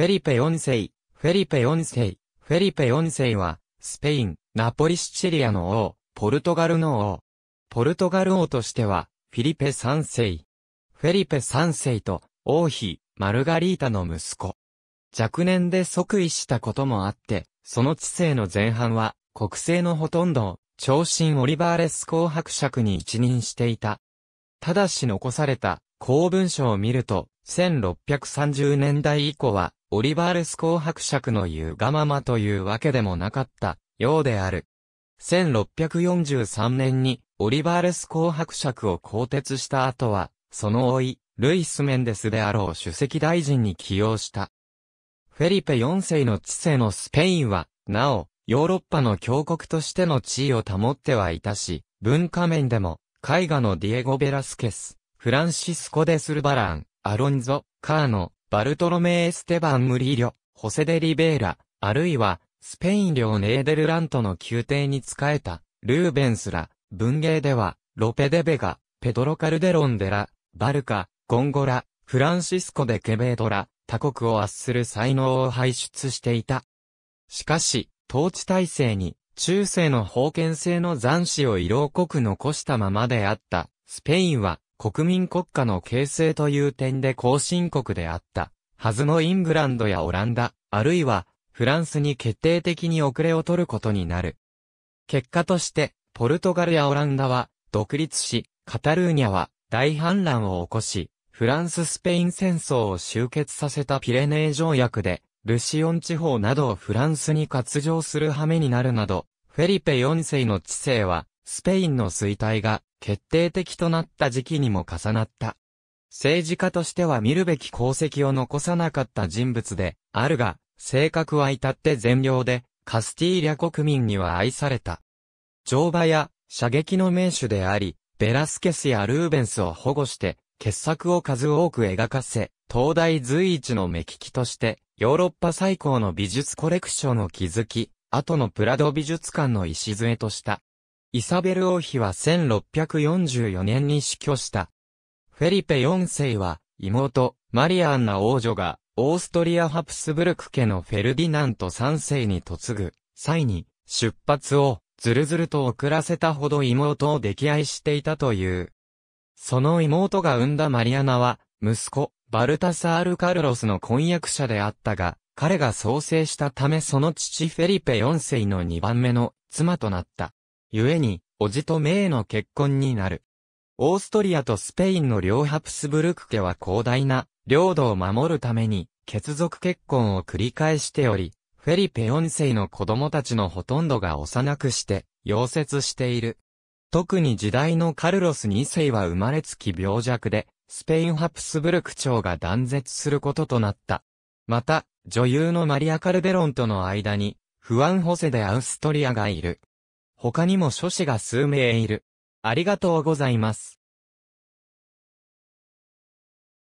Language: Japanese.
フェリペ4世、フェリペ4世、フェリペ4世は、スペイン、ナポリシチリアの王、ポルトガルの王。ポルトガル王としては、フィリペ3世。フェリペ3世と、王妃、マルガリータの息子。若年で即位したこともあって、その知性の前半は、国政のほとんどを、長身オリバーレス公伯爵に一任していた。ただし残された公文書を見ると、1630年代以降は、オリバーレス公伯爵の言うがままというわけでもなかったようである。1643年にオリバーレス公伯爵を更迭した後は、その老い、ルイス・メンデスであろう首席大臣に起用した。フェリペ4世の知性のスペインは、なお、ヨーロッパの強国としての地位を保ってはいたし、文化面でも、絵画のディエゴ・ベラスケス、フランシスコ・デ・スルバラン、アロンゾ、カーノ、バルトロメエ・ステバン・ムリーリョ、ホセデ・リベーラ、あるいは、スペイン領ネーデルラントの宮廷に仕えた、ルーベンスら、文芸では、ロペデベガ、ペドロカルデロンデラ、バルカ、ゴンゴラ、フランシスコデ・ケベードラ、他国を圧する才能を輩出していた。しかし、統治体制に、中世の封建制の残滓を色濃く残したままであった、スペインは、国民国家の形成という点で後進国であった、はずのイングランドやオランダ、あるいは、フランスに決定的に遅れを取ることになる。結果として、ポルトガルやオランダは、独立し、カタルーニャは、大反乱を起こし、フランス・スペイン戦争を終結させたピレネー条約で、ルシオン地方などをフランスに割譲する羽目になるなど、フェリペ4世の治世は、スペインの衰退が決定的となった時期にも重なった。政治家としては見るべき功績を残さなかった人物で、あるが、性格は至って善良で、カスティーリャ国民には愛された。乗馬や射撃の名手であり、ベラスケスやルーベンスを保護して、傑作を数多く描かせ、東大随一の目利きとして、ヨーロッパ最高の美術コレクションを築き、後のプラド美術館の礎とした。イサベル王妃は1644年に死去した。フェリペ4世は、妹、マリアンナ王女が、オーストリア・ハプスブルク家のフェルディナント3世に嫁ぐ、際に、出発を、ずるずると遅らせたほど妹を溺愛していたという。その妹が産んだマリアナは、息子、バルタサール・カルロスの婚約者であったが、彼が創生したためその父フェリペ4世の2番目の妻となった。故に、叔父とメイの結婚になる。オーストリアとスペインの両ハプスブルク家は広大な領土を守るために血族結婚を繰り返しており、フェリペ4世の子供たちのほとんどが幼くして溶接している。特に時代のカルロス2世は生まれつき病弱で、スペインハプスブルク朝が断絶することとなった。また、女優のマリア・カルデロンとの間に、フアン・ホセでアウストリアがいる。他にも諸子が数名いる。ありがとうございます。